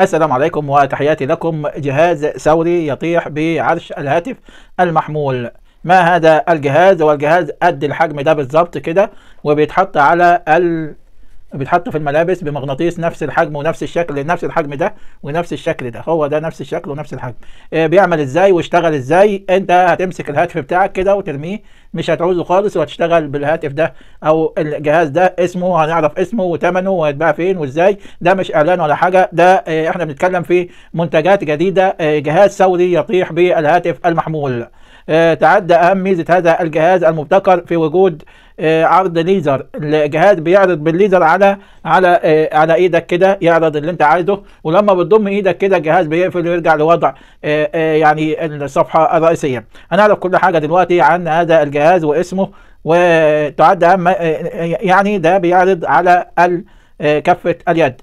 السلام عليكم وتحياتي لكم جهاز ثوري يطيح بعرش الهاتف المحمول ما هذا الجهاز هو الجهاز قد الحجم ده بالظبط كده وبيتحط على ال بيتحطوا في الملابس بمغناطيس نفس الحجم ونفس الشكل نفس الحجم ده ونفس الشكل ده هو ده نفس الشكل ونفس الحجم آه، بيعمل ازاي واشتغل ازاي انت هتمسك الهاتف بتاعك كده وترميه مش هتعوزه خالص وهتشتغل بالهاتف ده او الجهاز ده اسمه هنعرف اسمه وتمنه وهيتباع فين وازاي ده مش اعلان ولا حاجه ده آه، احنا بنتكلم في منتجات جديده آه، جهاز ثوري يطيح بالهاتف المحمول آه، تعد أهم ميزة هذا الجهاز المبتكر في وجود آه، عرض ليزر الجهاز بيعرض بالليزر على على آه، على ايدك كده يعرض اللي انت عايزه ولما بتضم ايدك كده الجهاز بيقفل ويرجع لوضع يعني الصفحه الرئيسيه هنعرف كل حاجه دلوقتي عن هذا الجهاز واسمه وتعد اهم يعني ده بيعرض على كفه اليد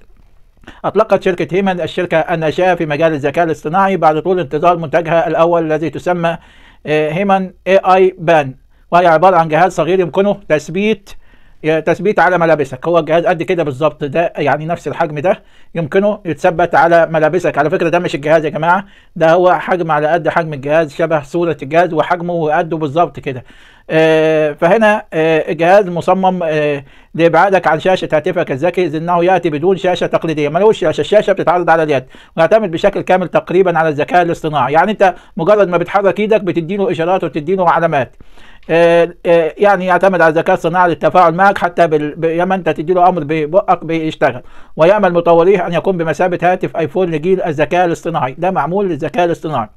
أطلقت شركة هيمن الشركة الناشئة في مجال الذكاء الاصطناعي بعد طول انتظار منتجها الأول الذي تسمى آه، هيمن اي اي بان وهي عبارة عن جهاز صغير يمكنه تثبيت تثبيت على ملابسك هو الجهاز قد كده بالظبط ده يعني نفس الحجم ده يمكنه يتثبت على ملابسك على فكره ده مش الجهاز يا جماعه ده هو حجم على قد حجم الجهاز شبه صوره الجهاز وحجمه وقده بالظبط كده آه فهنا آه الجهاز مصمم آه لابعادك عن شاشه هاتفك الذكي اذ انه ياتي بدون شاشه تقليديه ملوش شاشه الشاشه بتتعرض على اليد ويعتمد بشكل كامل تقريبا على الذكاء الاصطناعي يعني انت مجرد ما بتحرك ايدك بتديله اشارات وتديله علامات آه، آه، يعني يعتمد على الذكاء الصناعي للتفاعل معك حتى لما انت تدي له امر ببقك بيشتغل ويامل مطوريه ان يكون بمثابه هاتف ايفون لجيل الذكاء الاصطناعي ده معمول للذكاء الاصطناعي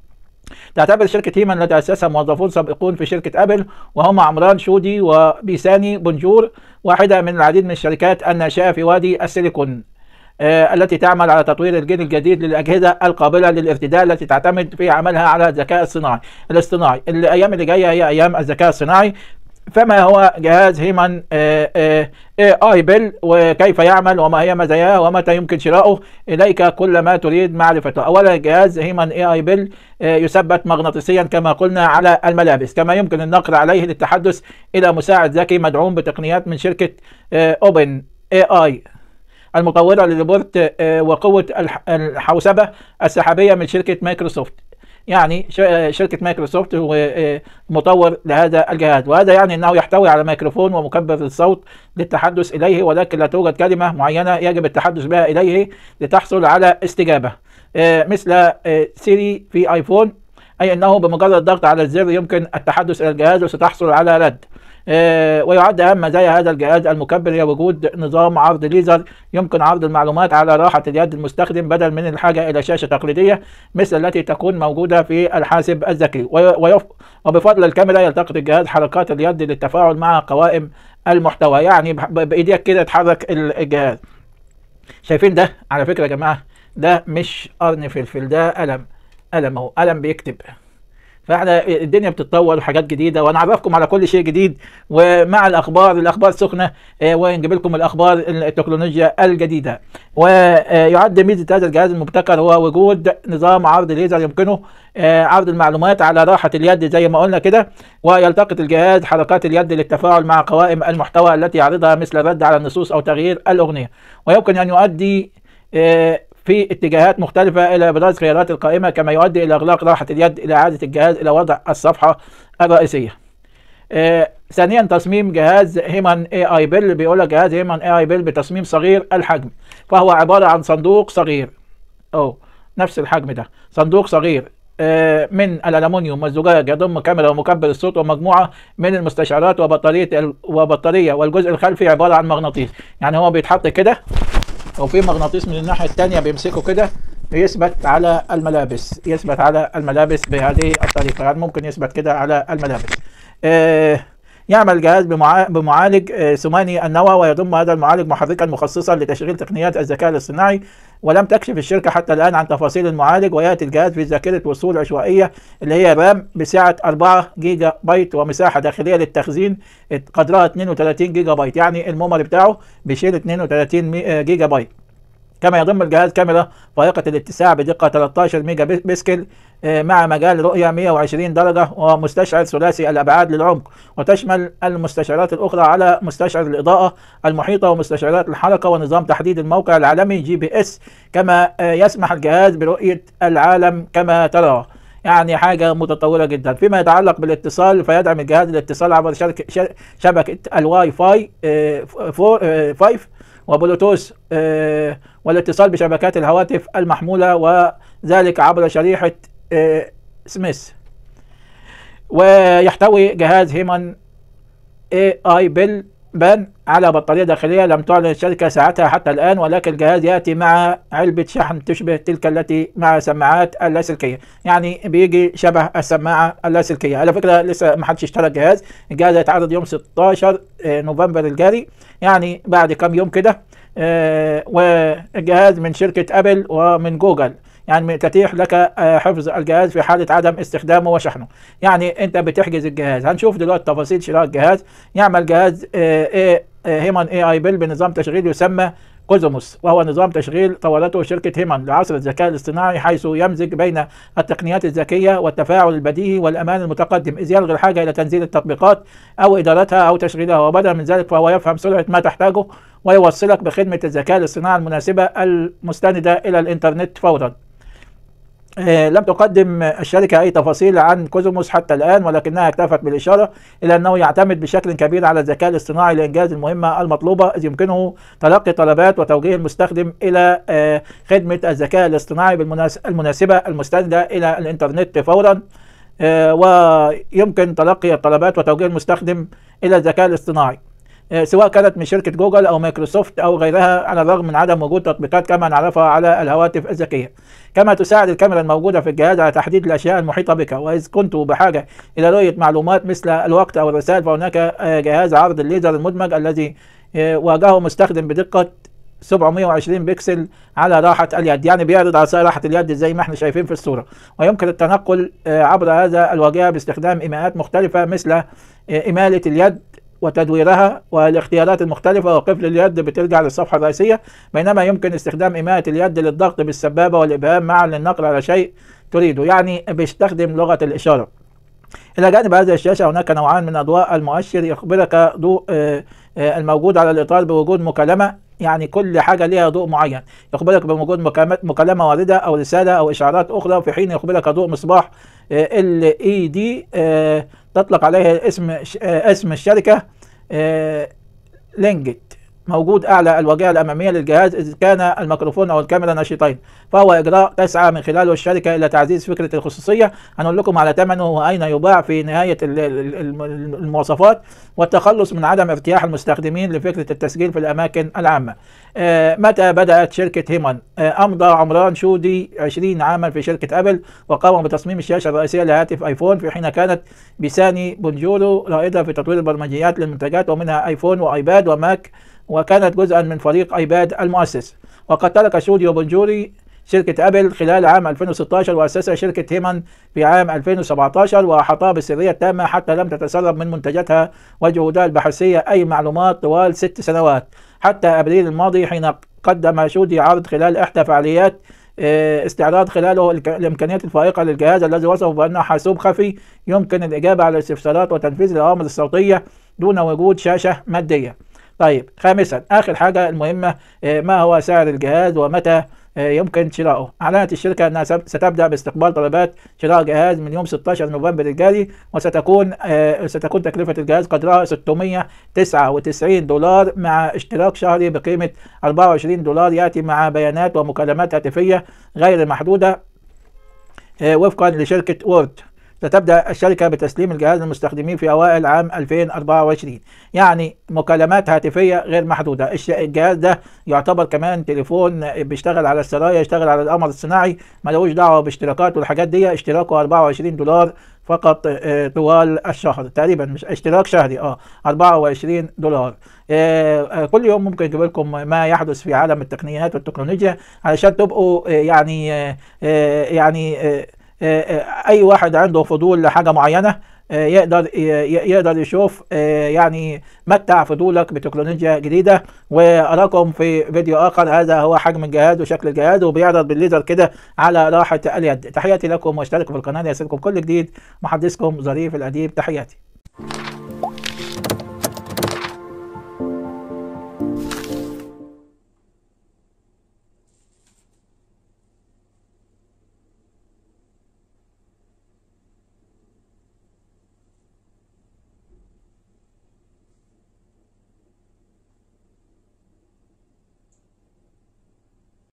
تعتبر شركة هيمن التي أسسها موظفون سابقون في شركة أبل وهم عمران شودي وبيساني بنجور واحدة من العديد من الشركات الناشئة في وادي السيليكون آه، التي تعمل على تطوير الجيل الجديد للأجهزة القابلة للارتداء التي تعتمد في عملها على الذكاء الصناعي الاصطناعي الأيام اللي جاية هي أيام الذكاء الصناعي فما هو جهاز هيمن آه، آه، اي بيل وكيف يعمل وما هي مزاياه ومتى يمكن شراؤه اليك كل ما تريد معرفته اولا جهاز هيمن اي اي بيل يثبت مغناطيسيا كما قلنا على الملابس كما يمكن النقر عليه للتحدث الى مساعد ذكي مدعوم بتقنيات من شركه اوبن اي اي المطورة للريبورت آه، وقوة الحوسبة السحابية من شركة مايكروسوفت يعني آه، شركة مايكروسوفت هو آه، مطور لهذا الجهاز وهذا يعني أنه يحتوي على ميكروفون ومكبر الصوت للتحدث إليه ولكن لا توجد كلمة معينة يجب التحدث بها إليه لتحصل على استجابة مثل سيري في آيفون أي أنه بمجرد الضغط على الزر يمكن التحدث إلى الجهاز وستحصل على رد آه، ويعد أهم مزايا هذا الجهاز المكبر هي وجود نظام عرض ليزر يمكن عرض المعلومات على راحة اليد المستخدم بدل من الحاجة إلى شاشة تقليدية مثل التي تكون موجودة في الحاسب الذكي وبفضل الكاميرا يلتقط الجهاز حركات اليد للتفاعل مع قوائم المحتوى يعني بإيديك كده تحرك الجهاز شايفين ده على فكرة يا جماعة ده مش قرن فلفل ده قلم قلم اهو قلم بيكتب فاحنا الدنيا بتتطور وحاجات جديده وهنعرفكم على كل شيء جديد ومع الاخبار الاخبار سخنه آه، ونجيب لكم الاخبار التكنولوجيا الجديده ويعد ميزه هذا الجهاز المبتكر هو وجود نظام عرض ليزر يمكنه آه، عرض المعلومات على راحه اليد زي ما قلنا كده ويلتقط الجهاز حركات اليد للتفاعل مع قوائم المحتوى التي يعرضها مثل الرد على النصوص او تغيير الاغنيه ويمكن ان يؤدي آه، في اتجاهات مختلفة إلى إبراز خيارات القائمة كما يؤدي إلى إغلاق راحة اليد إلى إعادة الجهاز إلى وضع الصفحة الرئيسية. آه، ثانيا تصميم جهاز هيمن اي اي بيل بيقول لك جهاز هيمن اي اي بيل بتصميم صغير الحجم فهو عبارة عن صندوق صغير أو نفس الحجم ده صندوق صغير آه، من الالومنيوم والزجاج يضم كاميرا ومكبر الصوت ومجموعه من المستشعرات وبطاريه وبطاريه والجزء الخلفي عباره عن مغناطيس يعني هو بيتحط كده او في مغناطيس من الناحيه الثانيه بيمسكه كده يثبت على الملابس يثبت على الملابس بهذه الطريقه يعني ممكن يثبت كده على الملابس آه يعمل جهاز بمعالج ثماني آه، النوى ويضم هذا المعالج محركا مخصصا لتشغيل تقنيات الذكاء الاصطناعي ولم تكشف الشركة حتى الآن عن تفاصيل المعالج ويأتي الجهاز في ذاكرة وصول عشوائية اللي هي رام بسعة 4 جيجا بايت ومساحة داخلية للتخزين قدرها 32 جيجا بايت يعني الميموري بتاعه بيشيل 32 آه، جيجا بايت كما يضم الجهاز كاميرا فائقة الاتساع بدقة 13 ميجا بسكل آه، مع مجال رؤية 120 درجة ومستشعر ثلاثي الأبعاد للعمق وتشمل المستشعرات الأخرى على مستشعر الإضاءة المحيطة ومستشعرات الحركة ونظام تحديد الموقع العالمي جي بي اس كما آه، يسمح الجهاز برؤية العالم كما ترى يعني حاجة متطورة جدا فيما يتعلق بالاتصال فيدعم الجهاز الاتصال عبر شبكة الواي فاي 5 آه، وبلوتوث آه، والاتصال بشبكات الهواتف المحمولة وذلك عبر شريحة آه، سميث ويحتوي جهاز هيمن اي اي بيل بان على بطارية داخلية لم تعلن الشركة ساعتها حتى الآن ولكن الجهاز يأتي مع علبة شحن تشبه تلك التي مع سماعات اللاسلكية يعني بيجي شبه السماعة اللاسلكية على فكرة لسه ما حدش اشترى الجهاز الجهاز هيتعرض يوم 16 آه، نوفمبر الجاري يعني بعد كام يوم كده آه، والجهاز من شركة أبل ومن جوجل يعني تتيح لك آه، حفظ الجهاز في حاله عدم استخدامه وشحنه يعني انت بتحجز الجهاز هنشوف دلوقتي تفاصيل شراء الجهاز يعمل جهاز هيمان آه، آه، هيمن اي اي بيل بنظام تشغيل يسمى كوزموس وهو نظام تشغيل طورته شركة هيمن لعصر الذكاء الاصطناعي حيث يمزج بين التقنيات الذكية والتفاعل البديهي والأمان المتقدم إذ يلغي الحاجة إلى تنزيل التطبيقات أو إدارتها أو تشغيلها وبدلا من ذلك فهو يفهم سرعة ما تحتاجه ويوصلك بخدمة الذكاء الاصطناعي المناسبة المستندة إلى الإنترنت فورا آه، لم تقدم الشركة أي تفاصيل عن كوزموس حتى الآن ولكنها اكتفت بالإشارة إلى أنه يعتمد بشكل كبير على الذكاء الاصطناعي لإنجاز المهمة المطلوبة إذ يمكنه تلقي طلبات وتوجيه المستخدم إلى آه، خدمة الذكاء الاصطناعي المناسبة المستندة إلى الإنترنت فورا آه، ويمكن تلقي الطلبات وتوجيه المستخدم إلى الذكاء الاصطناعي آه، سواء كانت من شركة جوجل أو مايكروسوفت أو غيرها على الرغم من عدم وجود تطبيقات كما نعرفها على الهواتف الذكية كما تساعد الكاميرا الموجودة في الجهاز على تحديد الأشياء المحيطة بك وإذ كنت بحاجة إلى رؤية معلومات مثل الوقت أو الرسائل فهناك آه، جهاز عرض الليزر المدمج الذي آه، واجهه مستخدم بدقة 720 بكسل على راحة اليد يعني بيعرض على راحة اليد زي ما احنا شايفين في الصورة ويمكن التنقل عبر هذا الواجهة باستخدام إيماءات مختلفة مثل ايمالة اليد وتدويرها والاختيارات المختلفة وقفل اليد بترجع للصفحة الرئيسية بينما يمكن استخدام إيماءة اليد للضغط بالسبابة والإبهام معا للنقر على شيء تريده يعني بيستخدم لغة الإشارة إلى جانب هذه الشاشة هناك نوعان من أضواء المؤشر يخبرك ضوء آه، آه، الموجود على الإطار بوجود مكالمة يعني كل حاجة ليها ضوء معين يخبرك بوجود مكالمة واردة أو رسالة أو إشعارات أخرى في حين يخبرك ضوء مصباح آه، ال اي دي تطلق عليها اسم آه، اسم الشركة آه، لينجت موجود أعلى الواجهة الأمامية للجهاز إذ كان الميكروفون أو الكاميرا نشيطين فهو إجراء تسعى من خلاله الشركة إلى تعزيز فكرة الخصوصية هنقول لكم على ثمنه وأين يباع في نهاية المواصفات والتخلص من عدم ارتياح المستخدمين لفكرة التسجيل في الأماكن العامة آه، متى بدأت شركة هيمن آه، أمضى عمران شودي 20 عاما في شركة أبل وقام بتصميم الشاشة الرئيسية لهاتف آيفون في حين كانت بساني بونجورو رائدة في تطوير البرمجيات للمنتجات ومنها آيفون وآيباد وماك وكانت جزءا من فريق ايباد المؤسس وقد ترك استوديو بونجوري شركة أبل خلال عام 2016 وأسس شركة هيمن في عام 2017 وأحاطها بالسرية التامة حتى لم تتسرب من منتجاتها وجهودها البحثية أي معلومات طوال ست سنوات حتى أبريل الماضي حين قدم شودي عرض خلال إحدى فعاليات آه، استعراض خلاله الامكانيات الفائقه للجهاز الذي وصفه بانه حاسوب خفي يمكن الاجابه على الاستفسارات وتنفيذ الاوامر الصوتيه دون وجود شاشه ماديه طيب خامسا آخر حاجة المهمة آه، ما هو سعر الجهاز ومتى آه، يمكن شراؤه أعلنت الشركة أنها ستبدأ باستقبال طلبات شراء جهاز من يوم 16 نوفمبر الجاري وستكون آه، ستكون تكلفة الجهاز قدرها 699 دولار مع اشتراك شهري بقيمة 24 دولار يأتي مع بيانات ومكالمات هاتفية غير محدودة وفقا لشركة وورد ستبدأ الشركة بتسليم الجهاز للمستخدمين في أوائل عام 2024 يعني مكالمات هاتفية غير محدودة الجهاز ده يعتبر كمان تليفون بيشتغل على السرايا يشتغل على القمر الصناعي ملوش دعوة باشتراكات والحاجات دي اشتراكه 24 دولار فقط آه، طوال الشهر تقريبا مش اشتراك شهري اه 24 دولار آه،, آه كل يوم ممكن اجيب لكم ما يحدث في عالم التقنيات والتكنولوجيا علشان تبقوا آه، يعني آه يعني آه، آه، اي واحد عنده فضول لحاجه معينه آه، يقدر يقدر يشوف يعني متع فضولك بتكنولوجيا جديده واراكم في فيديو اخر هذا هو حجم الجهاز وشكل الجهاز وبيعرض بالليزر كده على راحه اليد تحياتي لكم واشتركوا في القناه ليصلكم كل جديد محدثكم ظريف الاديب تحياتي